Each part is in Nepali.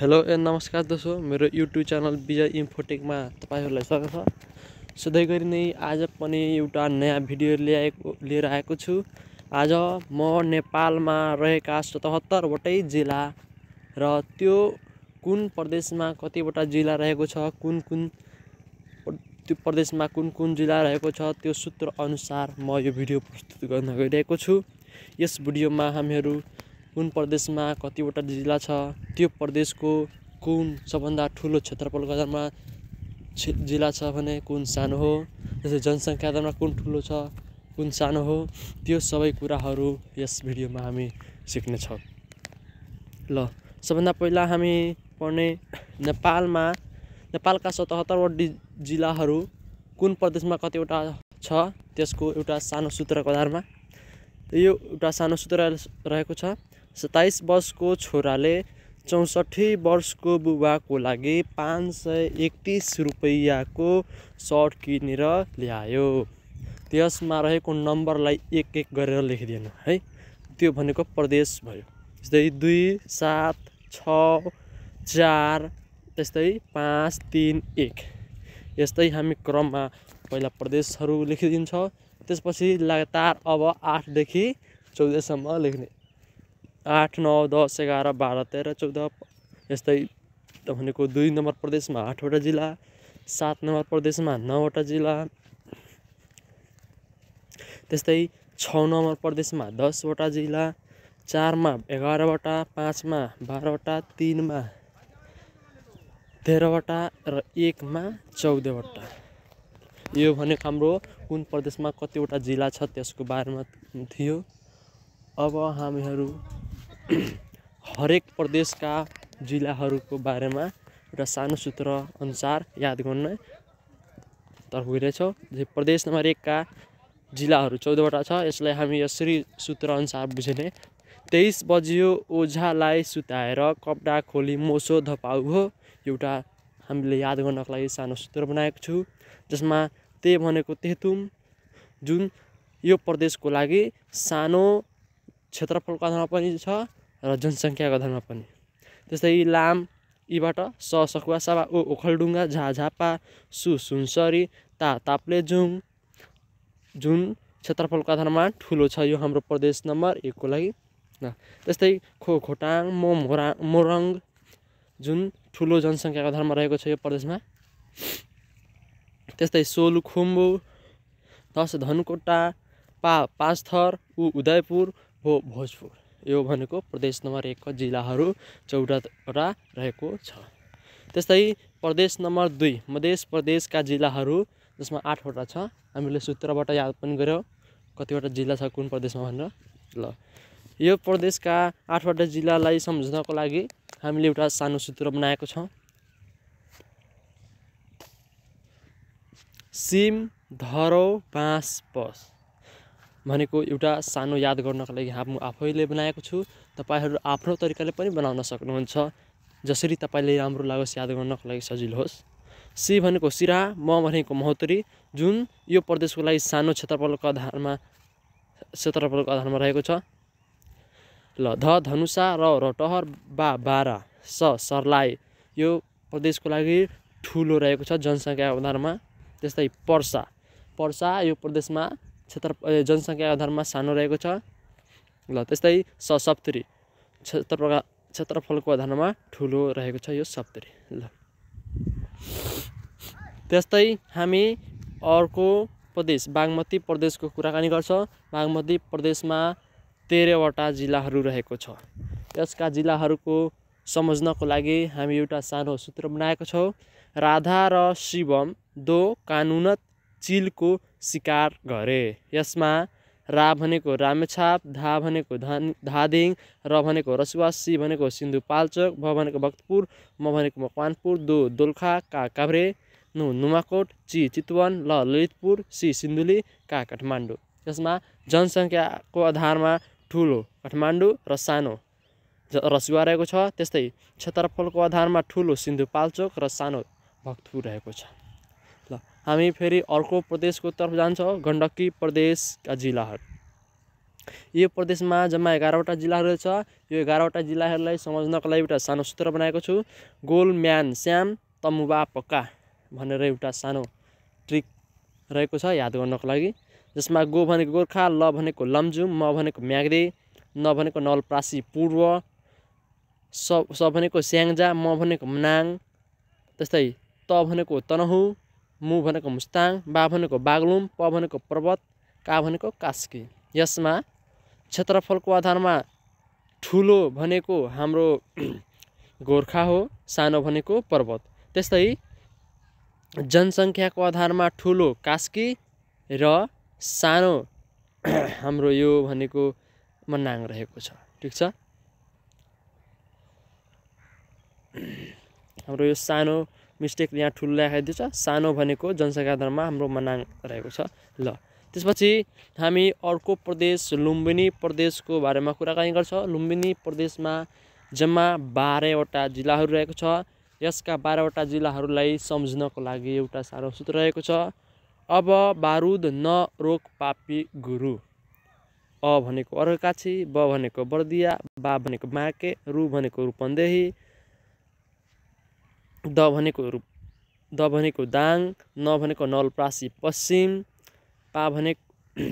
हेलो ए नमस्कार दोस्रो मेरो युट्युब च्यानल विजय इन्फोटेकमा तपाईँहरूलाई स्वागत छ सधैँ गरी नै आज पनि एउटा नयाँ भिडियो ल्याएको लिएर आएको छु आज म नेपालमा रहेका सतहत्तरवटै जिल्ला र त्यो कुन प्रदेशमा कतिवटा जिल्ला रहेको छ कुन कुन त्यो प्रदेशमा कुन कुन जिल्ला रहेको छ त्यो सूत्र अनुसार म यो भिडियो प्रस्तुत गर्न गइरहेको छु यस भिडियोमा हामीहरू कुन प्रदेशमा कतिवटा जिल्ला छ त्यो प्रदेशको कुन सबभन्दा ठुलो क्षेत्रफलको आधारमा जिल्ला छ भने कुन सानो हो जस्तै जनसङ्ख्या आधारमा कुन ठुलो छ कुन सानो हो त्यो सबै कुराहरू यस भिडियोमा हामी सिक्नेछौँ ल सबभन्दा पहिला हामी पढ्ने नेपालमा नेपालका सतहत्तरवटा डि जिल्लाहरू कुन प्रदेशमा कतिवटा छ त्यसको एउटा सानो सूत्रको आधारमा यो एउटा सानो सूत्र रहेको छ सत्ताइस वर्षको छोराले चौसठी वर्षको बुबाको लागि पाँच सय एकतिस रुपियाँको सर्ट किनेर ल्यायो त्यसमा रहेको नम्बरलाई एक एक गरेर लेखिदिएन है त्यो भनेको प्रदेश भयो जस्तै दुई सात छ चार त्यस्तै पाँच तिन एक यस्तै हामी क्रममा पहिला प्रदेशहरू लेखिदिन्छ त्यसपछि लगातार अब आठदेखि चौधसम्म लेख्ने आठ नौ दस एघार बाह्र तेह्र चौध यस्तै भनेको दुई नम्बर प्रदेशमा आठवटा जिल्ला सात नम्बर प्रदेशमा नौवटा जिल्ला त्यस्तै छ नम्बर प्रदेशमा दसवटा जिल्ला चारमा एघारवटा पाँचमा बाह्रवटा तिनमा तेह्रवटा र एकमा चौधवटा यो भनेको हाम्रो कुन प्रदेशमा कतिवटा जिल्ला छ त्यसको बारेमा थियो अब हामीहरू हरेक प्रदेशका जिल्लाहरूको बारेमा एउटा सानो सूत्र अनुसार याद गर्न तर्फ गइरहेछौँ प्रदेश नम्बर एकका जिल्लाहरू चौधवटा छ यसलाई हामी यसरी सूत्र अनुसार बुझिने तेइस बजियो ओझालाई सुताएर कपडा खोली मोसो धपाउ हो एउटा हामीले याद गर्नको लागि सानो सूत्र बनाएको छु जसमा ते भनेको तेतुम जुन यो प्रदेशको लागि सानो क्षेत्रफलको आधारमा पनि छ र जनसङ्ख्याको आधारमा पनि त्यस्तै लाम यीबाट स सकुवा साबा ओ ओखलडुङ्गा झाझापा सु सुनसरी ता ताप्लेजुङ जुन क्षेत्रफलको आधारमा ठुलो छ यो हाम्रो प्रदेश नम्बर एकको लागि त्यस्तै खो खोटाङ मो मोरा मोरङ जुन ठुलो जनसङ्ख्याको आधारमा रहेको छ यो प्रदेशमा त्यस्तै सोलु खुम्बु दस धनकोटा पा पाँचथर उ उदयपुर हो भोजपुर यो भनेको प्रदेश नम्बर एकको जिल्लाहरू चौधवटा रहेको छ त्यस्तै प्रदेश नम्बर दुई मध्य प्रदेशका जिल्लाहरू जसमा आठवटा छ हामीले सूत्रबाट याद पनि गऱ्यौँ कतिवटा जिल्ला छ कुन प्रदेशमा भनेर ल यो प्रदेशका आठवटा जिल्लालाई सम्झनको लागि हामीले एउटा सानो सूत्र बनाएको छौँ सिम धरो बाँस पस भनेको एउटा सानो याद गर्नको लागि म आफैले बनाएको छु तपाईँहरू आफ्नो तरिकाले पनि बनाउन सक्नुहुन्छ जसरी तपाईँले राम्रो लागोस् याद गर्नको लागि सजिलो होस् सी भनेको सिरा म भनेको महोत्तरी जुन यो प्रदेशको लागि सानो क्षेत्रफलको आधारमा क्षेत्रफलको आधारमा रहेको छ ल ध धनुषा र र टहर बा बाह्र स सर्लाई यो प्रदेशको लागि ठुलो रहेको छ जनसङ्ख्या आधारमा त्यस्तै पर्सा पर्सा यो प्रदेशमा क्षेत्र जनसङ्ख्या आधारमा सानो रहेको छ ल त्यस्तै स सप्तरी क्षेत्र क्षेत्रफलको आधारमा ठुलो रहेको छ यो सप्तरी ल त्यस्तै हामी अर्को प्रदेश बागमती प्रदेशको कुराकानी गर्छ बागमती प्रदेशमा तेह्रवटा जिल्लाहरू रहेको छ यसका जिल्लाहरूको सम्झनको लागि हामी एउटा सानो सूत्र बनाएको छौँ राधा र शिवम दो कानुनत चिलको सिकार गरे यसमा रा भनेको रामेछाप धा भनेको धान धादिङ र भनेको रसुवा सी भनेको सिन्धुपाल्चोक भ भनेको भक्तपुर म भनेको मकवानपुर दो दोलखा का काभ्रे नु नुमाकोट ची चितवन ल ललितपुर सी सिन्धुली का काठमाडौँ यसमा जनसङ्ख्याको आधारमा ठुलो काठमाडौँ र सानो रसुवा रहेको छ त्यस्तै क्षेत्रफलको आधारमा ठुलो सिन्धुपाल्चोक र सानो भक्तपुर रहेको छ हामी फेरि अर्को प्रदेशको तर्फ जान्छौँ गण्डकी प्रदेशका जिल्लाहरू यो प्रदेशमा जम्मा एघारवटा जिल्लाहरू छ यो एघारवटा जिल्लाहरूलाई सम्झ्नको लागि एउटा सानो सूत्र बनाएको छु गोल म्यान श्याम तमुबा पक्का भनेर एउटा सानो ट्रिक रहेको छ याद गर्नको लागि जसमा गो भनेको गोर्खा ल भनेको लम्जुम म भनेको म्याग्रे न भनेको नलप्रासी पूर्व स स भनेको स्याङ्जा म भनेको मनाङ त्यस्तै त भनेको तनहुँ मु भनेको मुस्ताङ बा भनेको बागलुङ प भनेको पर्वत का भनेको कास्की यसमा क्षेत्रफलको आधारमा ठुलो भनेको हाम्रो गोर्खा हो सानो भनेको पर्वत त्यस्तै जनसङ्ख्याको आधारमा ठुलो कास्की र सानो हाम्रो यो भनेको मनाङ रहेको छ ठिक छ हाम्रो यो सानो मिस्टेक यहाँ ठुलो लेखाइदिएको छ सानो भनेको आधारमा हाम्रो मनाङ रहेको छ ल त्यसपछि हामी अर्को प्रदेश लुम्बिनी प्रदेशको बारेमा कुराकानी गर्छ लुम्बिनी प्रदेशमा जम्मा बाह्रवटा जिल्लाहरू रहेको छ यसका बाह्रवटा जिल्लाहरूलाई सम्झनको लागि एउटा साह्रो सूत्र रहेको छ अब बारुद न रोग पापी गुरु अ भनेको अर्घकाछी ब भनेको बर्दिया बा भनेको माके रु भनेको रूपन्देही द भनेको रूप द भनेको दाङ न भनेको नलप्रासी पश्चिम पा भने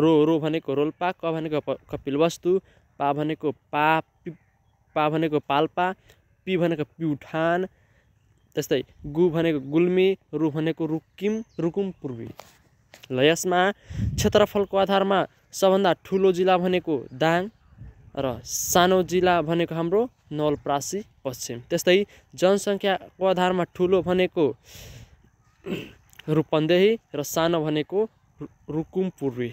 रो रो भनेको रोल्पा क भनेको कपिलवस्तु पा भनेको पा पा भनेको पाल्पा पि भनेको प्युठान त्यस्तै गु भनेको गुल्मी रु भनेको रुकिम रुकुम पूर्वी ल यसमा क्षेत्रफलको आधारमा सबभन्दा ठुलो जिल्ला भनेको दाङ र सानो जिल्ला भनेको हाम्रो नवलप्रासी पश्चिम त्यस्तै जनसङ्ख्याको आधारमा ठुलो भनेको रूपन्देही र सानो भनेको रुकुम पूर्वी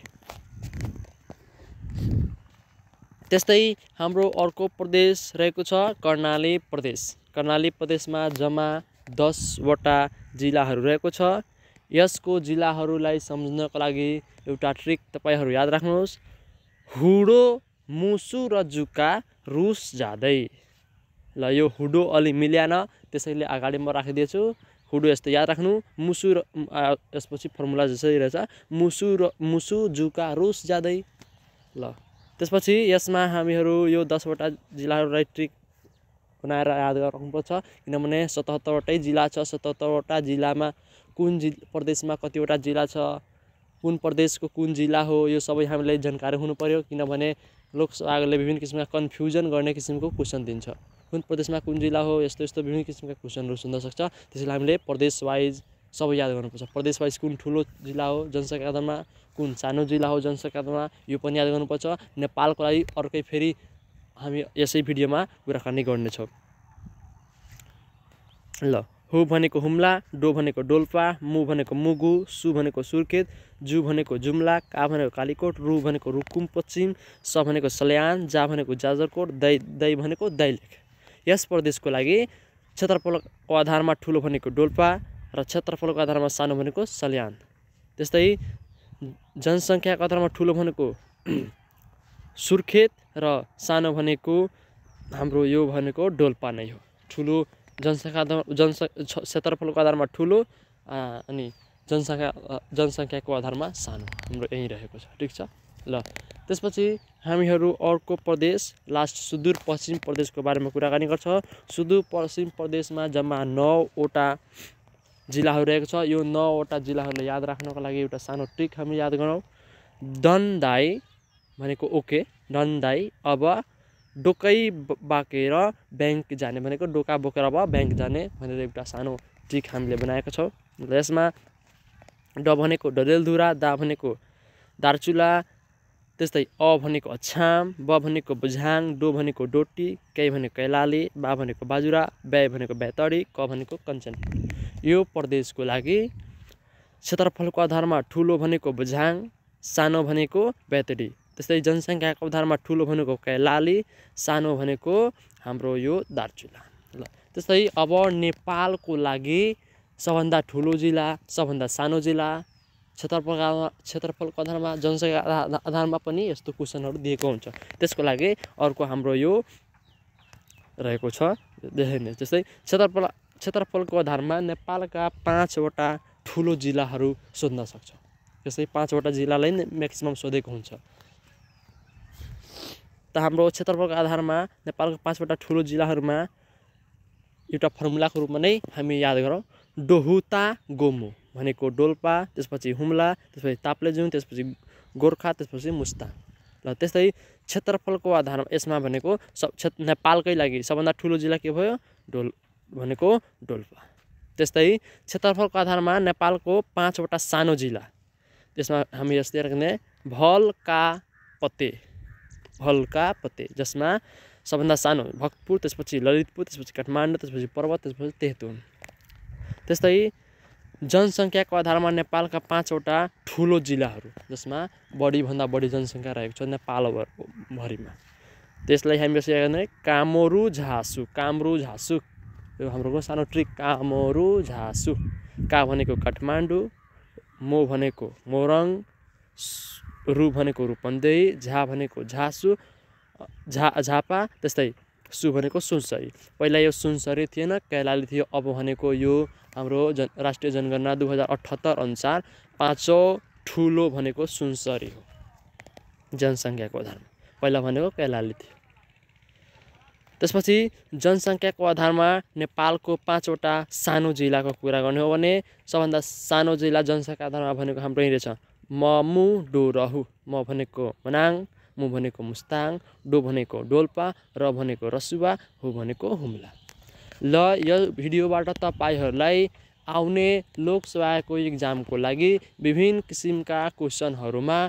त्यस्तै हाम्रो अर्को प्रदेश रहेको छ कर्णाली प्रदेश कर्णाली प्रदेशमा जम्मा दसवटा जिल्लाहरू रहेको छ यसको जिल्लाहरूलाई सम्झ्नको लागि एउटा ट्रिक तपाईँहरू याद राख्नुहोस् हुडो मुसु र जुका रुस जाँदै ल यो हुडो अलि मिल्याएन त्यसैले अगाडि म राखिदिएछु हुडो यस्तो याद राख्नु मुसु र यसपछि फर्मुला जसरी रहेछ मुसु र मुसु जुका रुस जाँदै ल त्यसपछि यसमा हामीहरू यो दसवटा जिल्लाहरूलाई ट्रिक बनाएर याद गराउनुपर्छ किनभने सतहत्तरवटै जिल्ला छ सतहत्तरवटा जिल्लामा कुन जि प्रदेशमा कतिवटा जिल्ला छ कुन प्रदेशको कुन जिल्ला हो यो सबै हामीलाई जानकारी हुनु पऱ्यो किनभने लोकसभाले विभिन्न किसिमका कन्फ्युजन गर्ने किसिमको क्वेसन दिन्छ कुन प्रदेशमा कुन जिल्ला हो यस्तो यस्तो विभिन्न किसिमका क्वेसनहरू सक्छ त्यसैले हामीले प्रदेश वाइज सबै याद गर्नुपर्छ प्रदेश वाइज कुन ठुलो जिल्ला हो जनसङ्ख्या आधारमा कुन सानो जिल्ला हो जनसङ्ख्या आधारमा यो पनि याद गर्नुपर्छ नेपालको लागि अर्कै फेरि हामी यसै भिडियोमा कुराकानी गर्नेछौँ ल हु भनेको हुम्ला डो भनेको डोल्पा मु भनेको मुगु सु भनेको सुर्खेत जु भनेको जुम्ला का भनेको कालीकोट रु भनेको रुकुम पश्चिम स भनेको सल्यान जा भनेको जाजरकोट दै दै भनेको दैलेख यस प्रदेशको लागि क्षेत्रफलको आधारमा ठुलो भनेको डोल्पा र क्षेत्रफलको आधारमा सानो भनेको सल्यान त्यस्तै जनसङ्ख्याको आधारमा ठुलो भनेको सुर्खेत र सानो भनेको हाम्रो यो भनेको डोल्पा नै हो ठुलो जनसङ्ख्या जनसङ्ख्या क्षेत्रफलको आधारमा ठुलो अनि जनसङ्ख्या जनसङ्ख्याको आधारमा सानो हाम्रो यहीँ रहेको छ ठिक छ ल त्यसपछि हामीहरू अर्को प्रदेश लास्ट सुदूरपश्चिम प्रदेशको बारेमा कुराकानी गर्छ सुदूरपश्चिम प्रदेशमा जम्मा नौवटा जिल्लाहरू रहेको छ यो नौवटा जिल्लाहरूलाई याद राख्नको लागि एउटा सानो ट्रिक हामी याद गरौँ दन्दाई भनेको ओके दन्दाई अब डोकै बाकेर ब्याङ्क जाने भनेको डोका बोकेर भयो ब्याङ्क जाने भनेर एउटा सानो ट्रिक हामीले बनाएको छौँ यसमा ड भनेको डेलधुरा दा भनेको दार्चुला त्यस्तै अ भनेको अछाम ब भनेको बुझाङ डो भनेको डोटी कै भनेको कैलाली बा भनेको बाजुरा ब्याय भनेको ब्यातडी क भनेको कञ्चन यो प्रदेशको लागि क्षेत्रफलको आधारमा ठुलो भनेको बुझाङ सानो भनेको ब्यातडी त्यस्तै जनसङ्ख्याको आधारमा ठुलो भनेको कैलाली सानो भनेको हाम्रो यो दार्चुला ल त्यस्तै अब नेपालको लागि सबभन्दा ठुलो जिल्ला सबभन्दा सानो जिल्ला क्षेत्रफल क्षेत्रफलको आधारमा जनसङ्ख्या आधारमा पनि यस्तो क्वेसनहरू दिएको हुन्छ त्यसको लागि अर्को हाम्रो यो रहेको छ देखाइने जस्तै क्षेत्रफल क्षेत्रफलको आधारमा नेपालका पाँचवटा ठुलो जिल्लाहरू सोध्न सक्छ जस्तै पाँचवटा जिल्लालाई नै म्याक्सिमम् सोधेको हुन्छ त हाम्रो क्षेत्रफलको आधारमा नेपालको पाँचवटा ठुलो जिल्लाहरूमा एउटा फर्मुलाको रूपमा नै हामी याद गरौँ डोहुता गोमु भनेको डोल्पा त्यसपछि हुम्ला त्यसपछि ताप्लेजुङ त्यसपछि गोर्खा त्यसपछि मुस्ता र त्यस्तै क्षेत्रफलको आधारमा यसमा भनेको सब क्षेत्र नेपालकै लागि सबभन्दा ठुलो जिल्ला के भयो डोल भनेको डोल्पा त्यस्तै क्षेत्रफलको आधारमा नेपालको पाँचवटा सानो जिल्ला त्यसमा हामी यस्तै राख्ने भल का पते हल्का पते जसमा सबभन्दा सानो भक्तपुर त्यसपछि ललितपुर त्यसपछि काठमाडौँ त्यसपछि पर्वत त्यसपछि तेहतुन त्यस्तै जनसङ्ख्याको आधारमा नेपालका पाँचवटा ठुलो जिल्लाहरू जसमा बढीभन्दा बढी जनसङ्ख्या रहेको छ नेपाल भरिमा त्यसलाई हामी कसरी कामरु कामोरु झासु कामरु झासु यो हाम्रो सानो ट्रिक कामरु झासु का भनेको काठमाडौँ मो भनेको मोरङ रु भनेको रूपन्देही झा भनेको झासु झा झापा त्यस्तै सु भनेको सुनसरी पहिला यो सुनसरी थिएन कैलाली थियो अब भनेको यो हाम्रो जन राष्ट्रिय जनगणना दुई हजार अठहत्तर अनुसार पाँचौँ ठुलो भनेको सुनसरी हो जनसङ्ख्याको आधारमा पहिला भनेको कैलाली थियो त्यसपछि जनसङ्ख्याको आधारमा नेपालको पाँचवटा सानो जिल्लाको कुरा गर्ने हो भने सबभन्दा सानो जिल्ला जनसङ्ख्या आधारमा भनेको हाम्रो यहीँ छ म मु डो रहु म भनेको मनाङ मु भनेको मुस्ताङ डो भनेको डोल्पा र भनेको रसुवा हो भनेको हुम्ला ल यो भिडियोबाट तपाईँहरूलाई आउने लोकसभाको इक्जामको लागि विभिन्न किसिमका क्वेसनहरूमा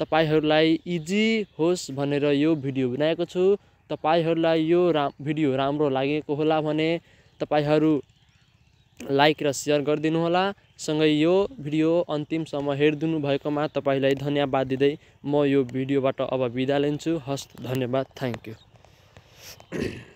तपाईँहरूलाई इजी होस् भनेर यो भिडियो बनाएको छु तपाईँहरूलाई यो राम भिडियो राम्रो लागेको होला भने तपाईँहरू लाइक र सेयर गरिदिनुहोला सँगै यो भिडियो अन्तिमसम्म हेरिदिनु भएकोमा तपाईँलाई धन्यवाद दिँदै म यो भिडियोबाट अब बिदा लिन्छु हस् धन्यवाद थ्याङ्क यू